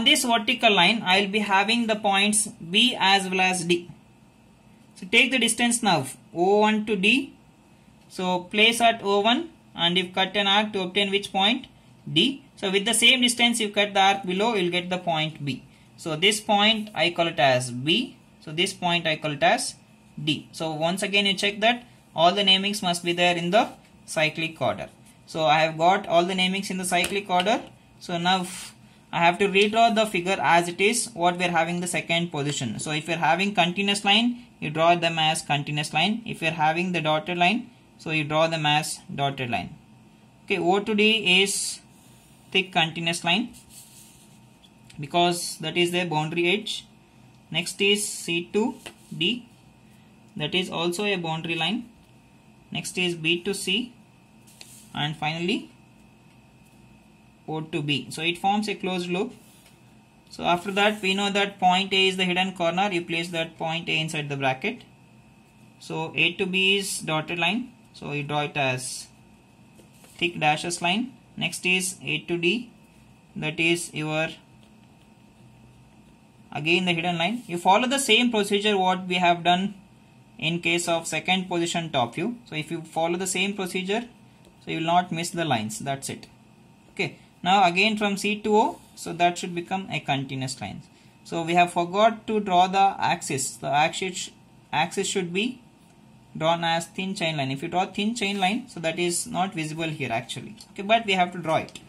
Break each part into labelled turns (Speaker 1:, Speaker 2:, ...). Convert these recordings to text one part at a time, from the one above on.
Speaker 1: on this vertical line, I will be having the points B as well as D. So take the distance now, O1 to D. So place at O1 and if cut an arc to obtain which point? D. So with the same distance you cut the arc below, you will get the point B. So this point I call it as B. So this point I call it as D. So once again you check that all the namings must be there in the cyclic order. So I have got all the namings in the cyclic order. So now I have to redraw the figure as it is what we are having the second position. So if you are having continuous line, you draw them as continuous line. If you are having the dotted line, so you draw them as dotted line. Okay, O to D is thick continuous line because that is the boundary edge. Next is C to D that is also a boundary line. Next is B to C and finally O to B. So it forms a closed loop. So after that we know that point A is the hidden corner. You place that point A inside the bracket. So A to B is dotted line. So you draw it as thick dashes line. Next is A to D. That is your again the hidden line. You follow the same procedure what we have done in case of second position top view. So if you follow the same procedure, so you will not miss the lines. That's it. Okay. Now again from C to O, so that should become a continuous line. So we have forgot to draw the axis. The axis, axis should be drawn as thin chain line. If you draw thin chain line, so that is not visible here actually. Okay, but we have to draw it.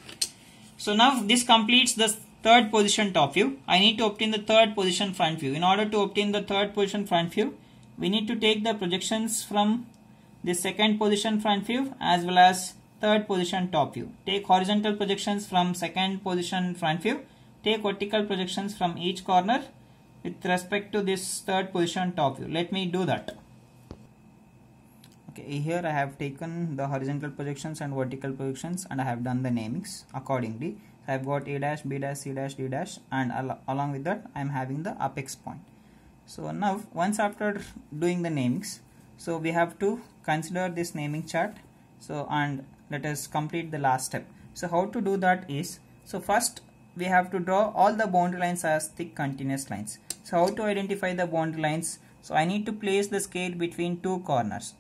Speaker 1: So now this completes the third position top view. I need to obtain the third position front view. In order to obtain the third position front view, we need to take the projections from the second position front view as well as third position top view. Take horizontal projections from second position front view. Take vertical projections from each corner with respect to this third position top view. Let me do that. Okay, here I have taken the horizontal projections and vertical projections and I have done the namings accordingly. So I've got A dash, B dash, C dash, D dash and al along with that I'm having the apex point. So now once after doing the namings, so we have to consider this naming chart. So and let us complete the last step so how to do that is so first we have to draw all the boundary lines as thick continuous lines so how to identify the boundary lines so I need to place the scale between two corners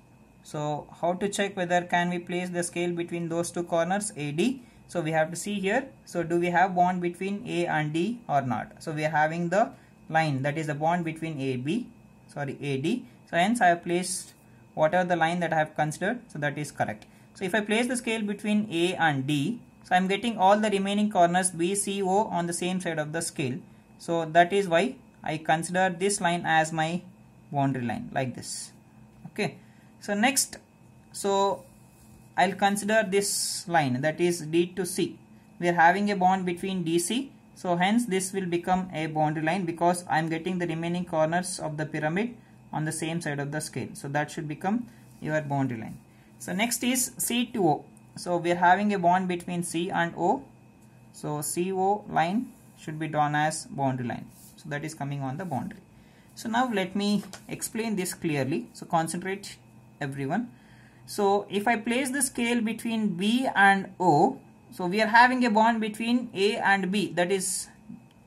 Speaker 1: so how to check whether can we place the scale between those two corners AD so we have to see here so do we have bond between A and D or not so we are having the line that is the bond between AB sorry AD so hence I have placed whatever the line that I have considered so that is correct so if I place the scale between A and D, so I'm getting all the remaining corners B, C, O on the same side of the scale. So that is why I consider this line as my boundary line like this. Okay. So next, so I'll consider this line that is D to C. We are having a bond between DC. So hence this will become a boundary line because I'm getting the remaining corners of the pyramid on the same side of the scale. So that should become your boundary line. So next is C2O. So we are having a bond between C and O. So CO line should be drawn as boundary line. So that is coming on the boundary. So now let me explain this clearly. So concentrate everyone. So if I place the scale between B and O, so we are having a bond between A and B that is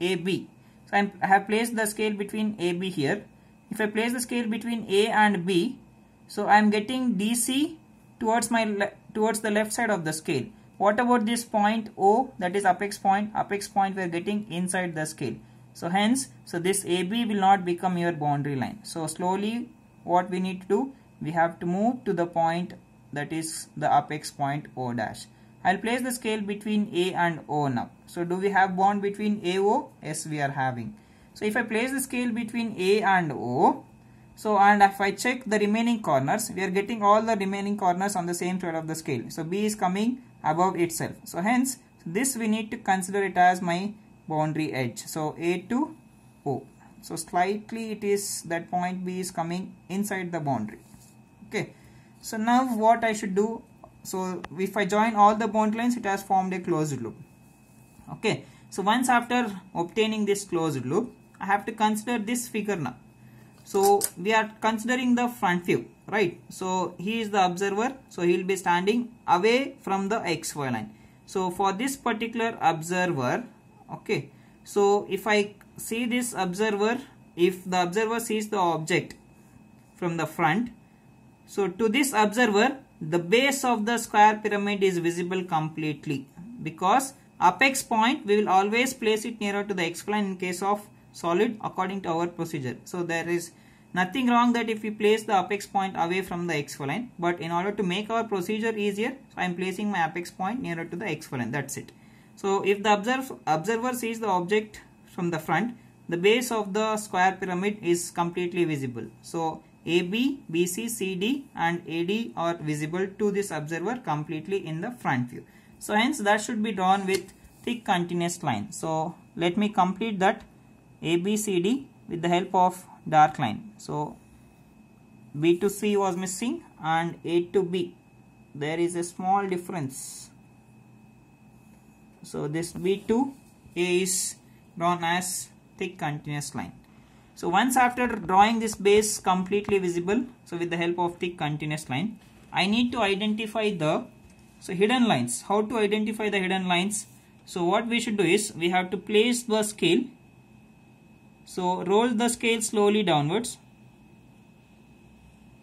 Speaker 1: AB. So i i have placed the scale between AB here. If I place the scale between A and B, so I am getting DC towards my towards the left side of the scale. What about this point O that is apex point? Apex point we are getting inside the scale. So hence, so this AB will not become your boundary line. So slowly what we need to do, we have to move to the point that is the apex point O dash. I'll place the scale between A and O now. So do we have bond between AO? Yes, we are having. So if I place the scale between A and O, so and if I check the remaining corners, we are getting all the remaining corners on the same thread of the scale. So B is coming above itself. So hence this we need to consider it as my boundary edge. So A to O. So slightly it is that point B is coming inside the boundary. Okay. So now what I should do. So if I join all the bound lines it has formed a closed loop. Okay. So once after obtaining this closed loop I have to consider this figure now. So we are considering the front view, right? So he is the observer. So he will be standing away from the XY line. So for this particular observer, okay. So if I see this observer, if the observer sees the object from the front, so to this observer, the base of the square pyramid is visible completely because apex point we will always place it nearer to the x line in case of solid according to our procedure. So there is nothing wrong that if we place the apex point away from the x line but in order to make our procedure easier so I am placing my apex point nearer to the x line that's it. So if the observe, observer sees the object from the front the base of the square pyramid is completely visible. So AB, BC, CD and AD are visible to this observer completely in the front view. So hence that should be drawn with thick continuous line. So let me complete that. ABCD with the help of dark line. So B to C was missing and A to B. There is a small difference. So this B to A is drawn as thick continuous line. So once after drawing this base completely visible, so with the help of thick continuous line, I need to identify the so hidden lines. How to identify the hidden lines? So what we should do is we have to place the scale so roll the scale slowly downwards.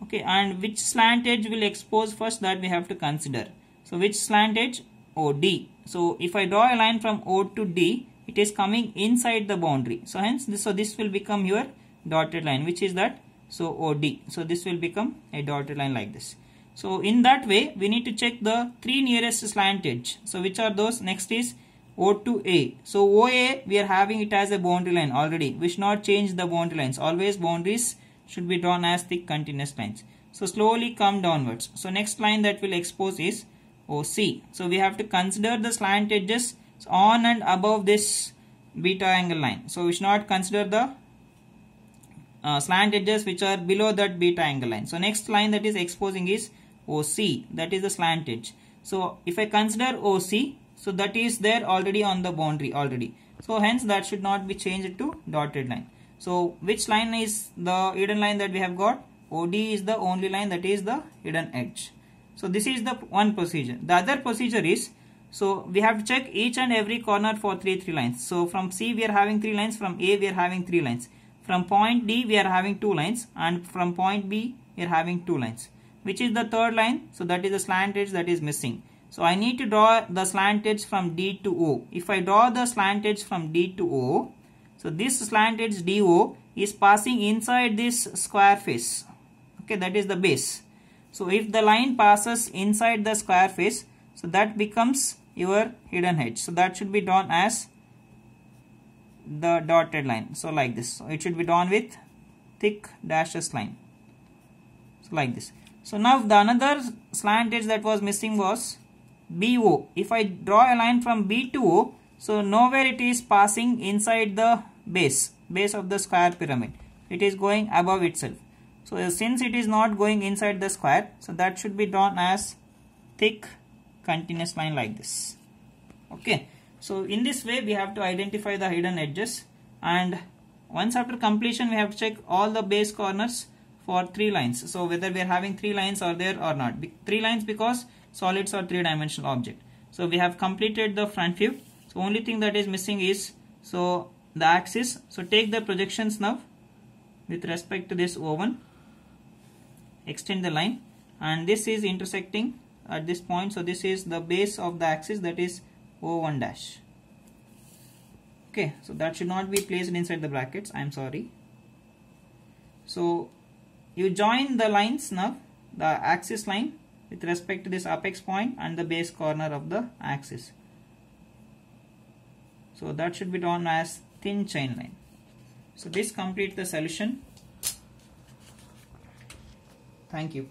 Speaker 1: Okay, and which slant edge will expose first that we have to consider. So which slant edge? OD. So if I draw a line from O to D, it is coming inside the boundary. So hence, this, so this will become your dotted line, which is that. So OD. So this will become a dotted line like this. So in that way, we need to check the three nearest slant edge. So which are those? Next is O to A. So OA, we are having it as a boundary line already. We should not change the boundary lines. Always boundaries should be drawn as thick continuous lines. So slowly come downwards. So next line that will expose is OC. So we have to consider the slant edges on and above this beta angle line. So we should not consider the uh, slant edges which are below that beta angle line. So next line that is exposing is OC. That is the slant edge. So if I consider OC, so that is there already on the boundary already. So hence that should not be changed to dotted line. So which line is the hidden line that we have got? OD is the only line that is the hidden edge. So this is the one procedure. The other procedure is, so we have to check each and every corner for 3, 3 lines. So from C we are having 3 lines, from A we are having 3 lines. From point D we are having 2 lines and from point B we are having 2 lines. Which is the third line? So that is the slant edge that is missing. So I need to draw the slant edge from D to O. If I draw the slant edge from D to O, so this slant edge DO is passing inside this square face. Okay, that is the base. So if the line passes inside the square face, so that becomes your hidden edge. So that should be drawn as the dotted line. So like this. So it should be drawn with thick dashes line. So like this. So now the another slant edge that was missing was BO. If I draw a line from B to O, so nowhere it is passing inside the base, base of the square pyramid. It is going above itself. So since it is not going inside the square, so that should be drawn as thick continuous line like this. Okay. So in this way, we have to identify the hidden edges and once after completion, we have to check all the base corners for three lines. So whether we are having three lines or there or not. Three lines because solids or three-dimensional object. So we have completed the front view. So only thing that is missing is so the axis. So take the projections now with respect to this O1. Extend the line and this is intersecting at this point. So this is the base of the axis that is O1 dash. Okay, so that should not be placed inside the brackets. I'm sorry. So you join the lines now, the axis line with respect to this apex point and the base corner of the axis. So that should be drawn as thin chain line. So this completes the solution. Thank you.